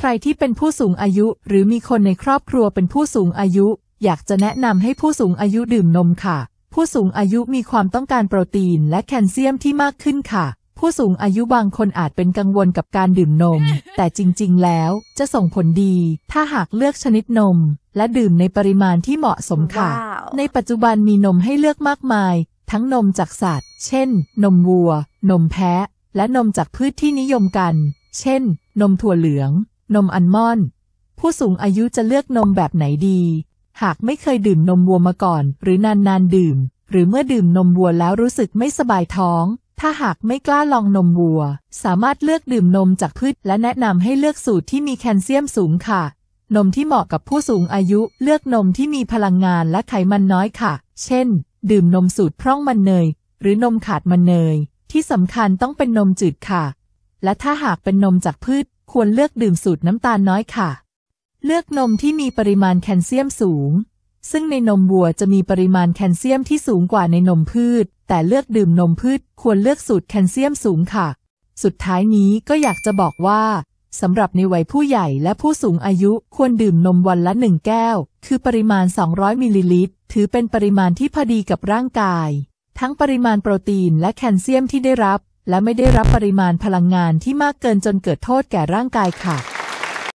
ใครที่เป็นผู้สูงอายุหรือมีคนในครอบครัวเป็นผู้สูงอายุ อยากจะแนะนำให้ผู้สูงอายุดื่มนมค่ะ ผู้สูงอายุมีความต้องการโปรตีนและแคลเซียมที่มากขึ้นค่ะ ผู้สูงอายุบางคนอาจเป็นกังวลกับการดื่มนม แต่จริงๆ แล้วจะส่งผลดี ถ้าหากเลือกชนิดนม และดื่มในปริมาณที่เหมาะสมค่ะ ในปัจจุบันมีนมให้เลือกมากมาย ทั้งนมจากสัตว์ เช่น นมวัว นมแพะ และนมจากพืชที่นิยมกัน เช่น นมถั่วเหลืองนมอัลมอนด์ ผู้สูงอายุจะเลือกนมแบบไหนดี หากไม่เคยดื่มนมวัวมาก่อน หรือนานๆดื่ม หรือเมื่อดื่มนมวัวแล้วรู้สึกไม่สบายท้อง ถ้าหากไม่กล้าลองนมวัว สามารถเลือกดื่มนมจากพืช และแนะนำให้เลือกสูตรที่มีแคลเซียมสูงค่ะ นมที่เหมาะกับผู้สูงอายุเลือกนมที่มีพลังงานและไขมันน้อยค่ะ เช่น ดื่มนมสูตรพร่องมันเนย หรือนมขาดมันเนย ที่สำคัญต้องเป็นนมจืดค่ะ และถ้าหากเป็นนมจากพืชควรเลือกดื่มสูตรน้ำตาลน้อยค่ะ เลือกนมที่มีปริมาณแคลเซียมสูง ซึ่งในนมวัวจะมีปริมาณแคลเซียมที่สูงกว่าในนมพืช แต่เลือกดื่มนมพืชควรเลือกสูตรแคลเซียมสูงค่ะ สุดท้ายนี้ก็อยากจะบอกว่าสำหรับในวัยผู้ใหญ่และผู้สูงอายุควรดื่มนมวันละหนึ่งแก้ว คือปริมาณ200มิลลิลิตรถือเป็นปริมาณที่พอดีกับร่างกาย ทั้งปริมาณโปรตีนและแคลเซียมที่ได้รับและไม่ได้รับปริมาณพลังงานที่มากเกินจนเกิดโทษแก่ร่างกายค่ะ